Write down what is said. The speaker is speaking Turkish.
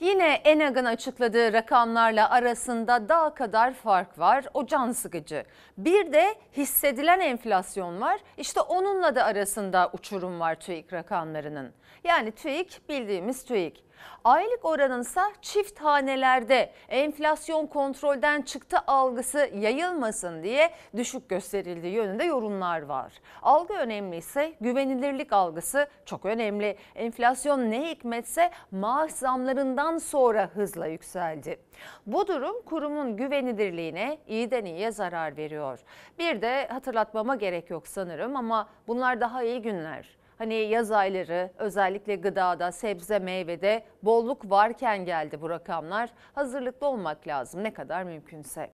Yine Enag'ın açıkladığı rakamlarla arasında daha kadar fark var. O can sıkıcı. Bir de hissedilen enflasyon var. İşte onunla da arasında uçurum var TÜİK rakamlarının. Yani TÜİK bildiğimiz TÜİK. Aylık oranınsa çift hanelerde enflasyon kontrolden çıktı algısı yayılmasın diye düşük gösterildiği yönünde yorumlar var. Algı önemli ise güvenilirlik algısı çok önemli. Enflasyon ne hikmetse maaş zamlarından sonra hızla yükseldi. Bu durum kurumun güvenilirliğine iyiden iyiye zarar veriyor. Bir de hatırlatmama gerek yok sanırım ama bunlar daha iyi günler hani yaz ayları özellikle gıdada, sebze, meyvede bolluk varken geldi bu rakamlar. Hazırlıklı olmak lazım ne kadar mümkünse.